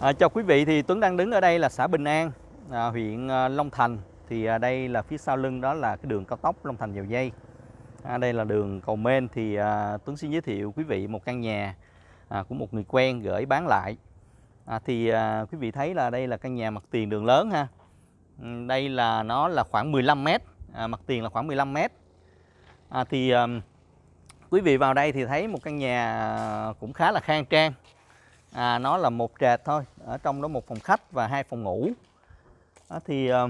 À, chào quý vị thì Tuấn đang đứng ở đây là xã Bình An, à, huyện à, Long Thành. Thì à, đây là phía sau lưng đó là cái đường cao tốc Long Thành Dầu Dây. À, đây là đường cầu Mên thì à, Tuấn xin giới thiệu quý vị một căn nhà à, của một người quen gửi bán lại. À, thì à, quý vị thấy là đây là căn nhà mặt tiền đường lớn ha. Ừ, đây là nó là khoảng 15 m, à, mặt tiền là khoảng 15 m. À, thì à, quý vị vào đây thì thấy một căn nhà à, cũng khá là khang trang à, nó là một trệt thôi ở trong đó một phòng khách và hai phòng ngủ đó thì ờ,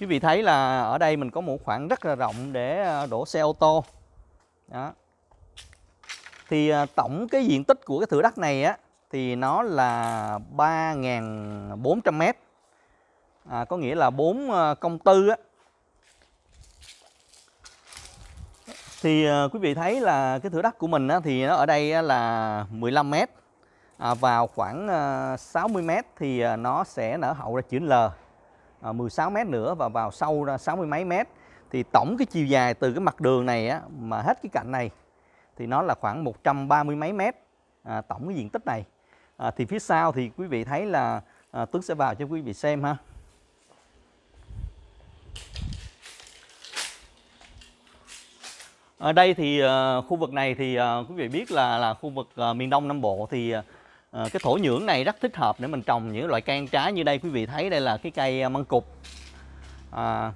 quý vị thấy là ở đây mình có một khoảng rất là rộng để ờ, đổ xe ô tô đó thì ờ, tổng cái diện tích của cái thửa đất này á thì nó là 3.400 mét à, có nghĩa là 4 công tư á thì ờ, quý vị thấy là cái thửa đất của mình thì nó ở đây là 15 m à, vào khoảng 60 ờ, m thì ờ, nó sẽ nở hậu ra chữ L à, 16 m nữa và vào sâu ra 60 mấy mét thì tổng cái chiều dài từ cái mặt đường này á, mà hết cái cạnh này thì nó là khoảng 130 mấy mét à, tổng cái diện tích này à, thì phía sau thì quý vị thấy là à, Tuấn sẽ vào cho quý vị xem ha ở đây thì ờ, khu vực này thì ờ, quý vị biết là là khu vực ờ, miền Đông Nam Bộ thì cái thổ nhưỡng này rất thích hợp để mình trồng những loại cây ăn trái như đây quý vị thấy đây là cái cây măng cục à,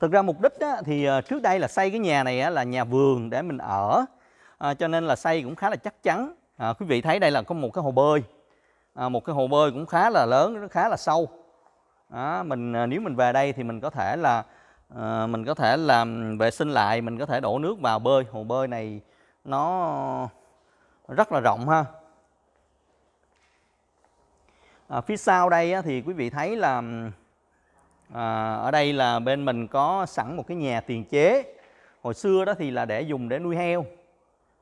thực ra mục đích á, thì trước đây là xây cái nhà này á, là nhà vườn để mình ở à, cho nên là xây cũng khá là chắc chắn à, quý vị thấy đây là có một cái hồ bơi à, một cái hồ bơi cũng khá là lớn khá là sâu đó, mình à, nếu mình về đây thì mình có thể là à, mình có thể làm vệ sinh lại mình có thể đổ nước vào bơi hồ bơi này nó rất là rộng ha à, phía sau đây á, thì quý vị thấy là à, ở đây là bên mình có sẵn một cái nhà tiền chế hồi xưa đó thì là để dùng để nuôi heo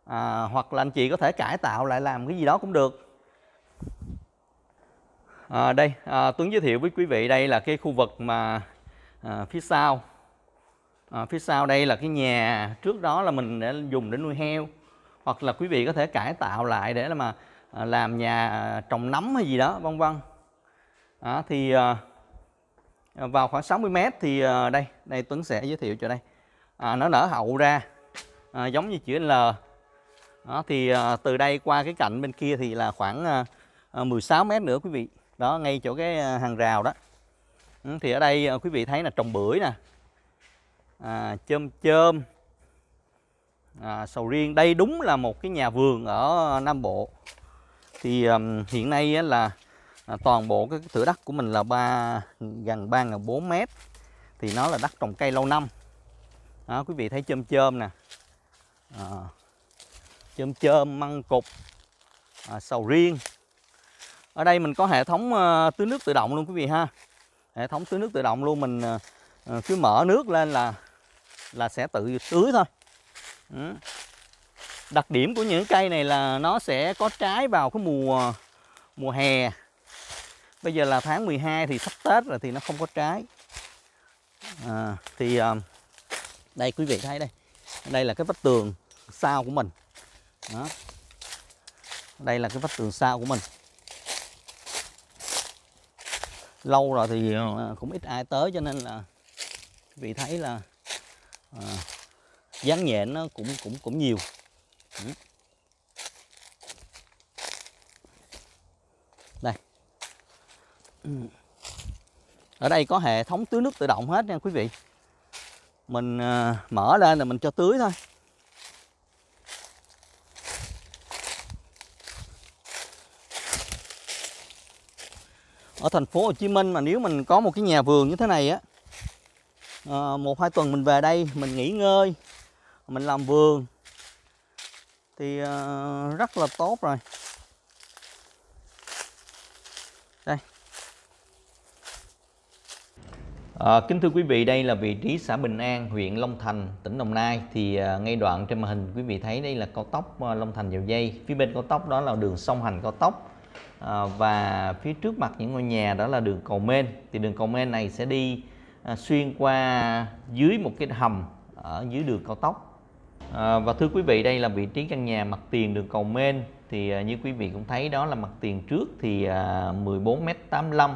à, hoặc là anh chị có thể cải tạo lại làm cái gì đó cũng được À, đây, à, Tuấn giới thiệu với quý vị đây là cái khu vực mà à, phía sau. À, phía sau đây là cái nhà trước đó là mình để dùng để nuôi heo. Hoặc là quý vị có thể cải tạo lại để là mà à, làm nhà trồng nấm hay gì đó, vân vân. À, thì à, vào khoảng 60 mét thì à, đây, đây Tuấn sẽ giới thiệu cho đây. À, nó nở hậu ra, à, giống như chữ L. Đó, thì à, từ đây qua cái cạnh bên kia thì là khoảng à, 16 mét nữa quý vị đó ngay chỗ cái à, hàng rào đó ừ, thì ở đây à, quý vị thấy là trồng bưởi nè à, chôm chôm à, sầu riêng đây đúng là một cái nhà vườn ở Nam Bộ thì um, hiện nay là à, toàn bộ cái thửa đất của mình là ba gần ba ngàn bốn mét thì nó là đất trồng cây lâu năm đó, quý vị thấy chôm chôm nè à, chôm chôm măng cục à, sầu riêng ở đây mình có hệ thống ờ, tưới nước tự động luôn quý vị ha hệ thống tưới nước tự động luôn mình ờ, ờ, cứ mở nước lên là là sẽ tự tưới thôi ừ. đặc điểm của những cây này là nó sẽ có trái vào cái mùa mùa hè bây giờ là tháng 12 thì sắp Tết rồi thì nó không có trái à, thì đây quý vị thấy đây đây là cái vách tường sau của mình đó đây là cái vách tường sau của mình lâu rồi thì ờ, cũng ít ai tới cho nên là vì thấy là à, dáng nhện nó cũng cũng cũng nhiều đây ở đây có hệ thống tưới nước tự động hết nha quý vị mình ờ, mở lên là mình cho tưới thôi ở thành phố Hồ Chí Minh mà nếu mình có một cái nhà vườn như thế này á ờ, một hai tuần mình về đây mình nghỉ ngơi mình làm vườn thì ờ, rất là tốt rồi đây À, kính thưa quý vị, đây là vị trí xã Bình An, huyện Long Thành, tỉnh Đồng Nai. Thì ngay đoạn trên màn hình quý vị thấy đây là cao tốc Long Thành Dầu Dây. Phía bên cao tốc đó là đường sông hành cao tốc à, và phía trước mặt những ngôi nhà đó là đường cầu men thì đường cầu men này sẽ đi à, xuyên qua dưới một cái hầm ở dưới đường cao tốc à, và thưa quý vị đây là vị trí căn nhà mặt tiền đường cầu men thì à, như quý vị cũng thấy đó là mặt tiền trước thì à, 14m85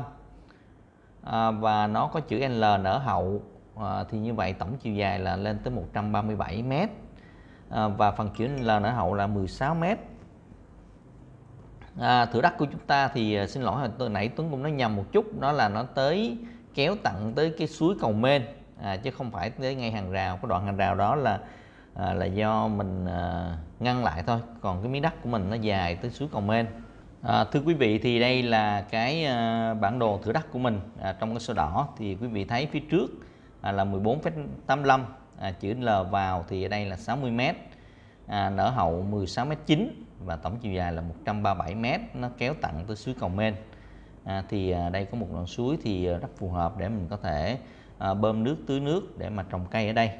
à, và nó có chữ L nở hậu à, thì như vậy tổng chiều dài là lên tới 137m à, và phần chữ L nở hậu là 16m à, thử đắc của chúng ta thì à, xin lỗi hồi nãy Tuấn cũng nói nhầm một chút đó là nó tới kéo tặng tới cái suối cầu mên à, chứ không phải tới ngay hàng rào cái đoạn hàng rào đó là à, là do mình à, ngăn lại thôi còn cái miếng đất của mình nó dài tới suối cầu mên à, thưa quý vị thì đây là cái à, bản đồ thử đất của mình à, trong cái sổ đỏ thì quý vị thấy phía trước à, là 14,85 à, chữ L vào thì ở đây là 60 mét à, nở hậu 16m9 và tổng chiều dài là 137m nó kéo tặng tới suối Cầu Men. à, thì à, đây có một đoạn suối thì à, rất phù hợp để mình có thể à, bơm nước tưới nước để mà trồng cây ở đây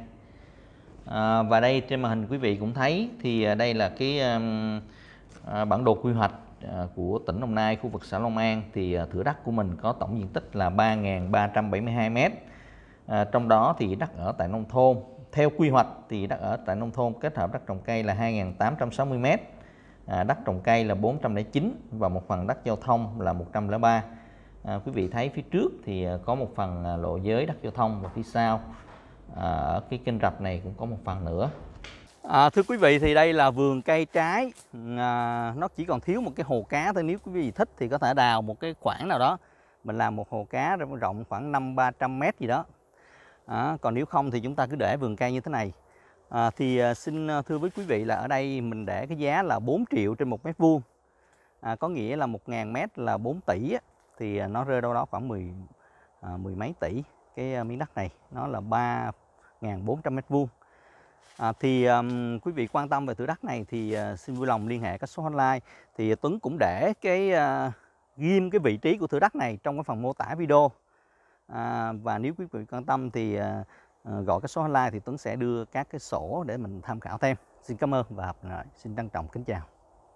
à, và đây trên màn hình quý vị cũng thấy thì à, đây là cái à, bản đồ quy hoạch à, của tỉnh Đồng Nai khu vực xã Long An thì à, thửa đất của mình có tổng diện tích là 3.372 m à, trong đó thì đất ở tại nông thôn theo quy hoạch thì đất ở tại nông thôn kết hợp đất trồng cây là 2.860 m, à, đất trồng cây là 409 và một phần đất giao thông là 103. À, quý vị thấy phía trước thì à, có một phần à, lộ giới đất giao thông và phía sau à, ở cái kênh rạch này cũng có một phần nữa. À, thưa quý vị thì đây là vườn cây trái à, nó chỉ còn thiếu một cái hồ cá thôi nếu quý vị thích thì có thể đào một cái khoảng nào đó mình làm một hồ cá rộng khoảng 5 300 m gì đó à, còn nếu không thì chúng ta cứ để vườn cây như thế này à, thì à, xin à, thưa với quý vị là ở đây mình để cái giá là 4 triệu trên một mét vuông à, có nghĩa là 1.000 mét là 4 tỷ thì à, nó rơi đâu đó khoảng 10 à, mười mấy tỷ cái miếng đất này nó là 3.400 mét vuông À, thì um, quý vị quan tâm về thửa đất này thì uh, xin vui lòng liên hệ các số hotline thì Tuấn cũng để cái uh, ghim cái vị trí của thửa đất này trong cái phần mô tả video à, và nếu quý vị quan tâm thì à, à, gọi cái số hotline thì Tuấn sẽ đưa các cái sổ để mình tham khảo thêm. Xin cảm ơn và Xin trân trọng kính chào.